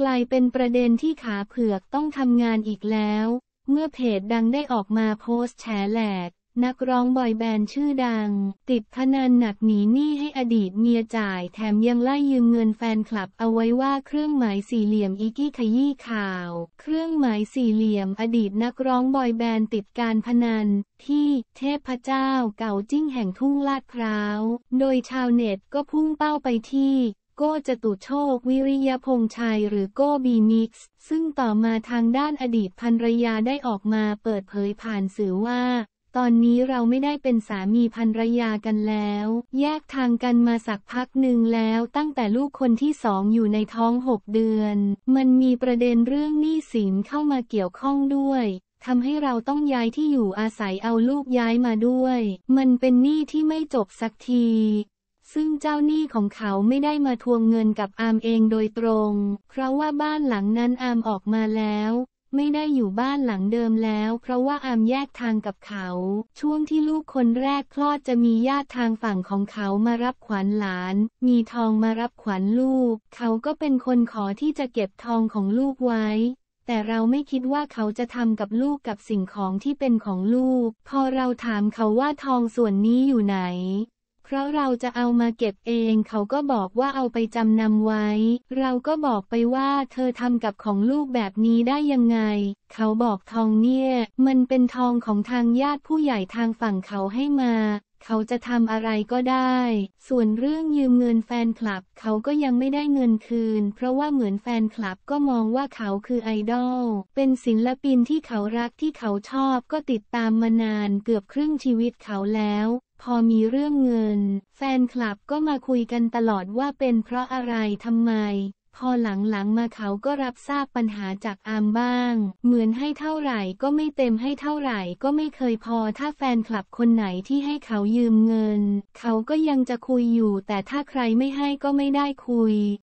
กลายเป็นประเด็นที่ขาเผือกต้องทำงานอีกแล้ว เมื่อเพจดังได้ออกมาโพสต์แฉแหลก นักร้องบอยแบนด์ชื่อดัง ติดพนันหนักหนีหนี้ให้อดีตเมียจ่ายแถมยังไล่ยืมเงินแฟนคลับเอาไว้ว่าเครื่องหมายสี่เหลี่ยมอีกี้ขยี้ข่าว เครื่องหมายสี่เหลี่ยม อดีตนักร้องบอยแบนด์ติดการพนัน ที่เทพพเจ้าเก่าจิ้งแห่งทุ่งลาดพร้าวโดยชาวเน็ตก็พุ่งเป้าไปที่โก้จตุโชควิริยพงษ์ชัยหรือโก้บีนิกซ์ซึ่งต่อมาทางด้านอดีตภรรยาได้ออกมาเปิดเผยผ่านสื่อว่า ตอนนี้เราไม่ได้เป็นสามีภรรยากันแล้ว แยกทางกันมาสักพักหนึ่งแล้วตั้งแต่ลูกคนที่สองอยู่ในท้องหกเดือน มันมีประเด็นเรื่องหนี้สินเข้ามาเกี่ยวข้องด้วยทำให้เราต้องย้ายที่อยู่อาศัยเอาลูกย้ายมาด้วย มันเป็นหนี้ที่ไม่จบสักทีซึ่งเจ้าหนี้ของเขาไม่ได้มาทวงเงินกับอามเองโดยตรง เพราะว่าบ้านหลังนั้นอามออกมาแล้ว ไม่ได้อยู่บ้านหลังเดิมแล้ว เพราะว่าอามแยกทางกับเขา ช่วงที่ลูกคนแรกคลอดจะมีญาติทางฝั่งของเขามารับขวัญหลาน มีทองมารับขวัญลูก เขาก็เป็นคนขอที่จะเก็บทองของลูกไว้ แต่เราไม่คิดว่าเขาจะทำกับลูกกับสิ่งของที่เป็นของลูก พอเราถามเขาว่าทองส่วนนี้อยู่ไหนราะเราจะเอามาเก็บเอง เขาก็บอกว่าเอาไปจำนำไว้ เราก็บอกไปว่าเธอทำกับของลูกแบบนี้ได้ยังไง เขาบอกทองเนี่ย มันเป็นทองของทางญาติผู้ใหญ่ทางฝั่งเขาให้มา เขาจะทำอะไรก็ได้ ส่วนเรื่องยืมเงินแฟนคลับเขาก็ยังไม่ได้เงินคืน เพราะว่าเหมือนแฟนคลับก็มองว่าเขาคือไอดอลเป็นศิลปินที่เขารักที่เขาชอบก็ติดตามมานานเกือบครึ่งชีวิตเขาแล้วพอมีเรื่องเงิน แฟนคลับก็มาคุยกันตลอดว่าเป็นเพราะอะไรทำไม พอหลังๆมาเขาก็รับทราบปัญหาจากอามบ้าง เหมือนให้เท่าไหร่ก็ไม่เต็มให้เท่าไหร่ก็ไม่เคยพอถ้าแฟนคลับคนไหนที่ให้เขายืมเงิน เขาก็ยังจะคุยอยู่แต่ถ้าใครไม่ให้ก็ไม่ได้คุย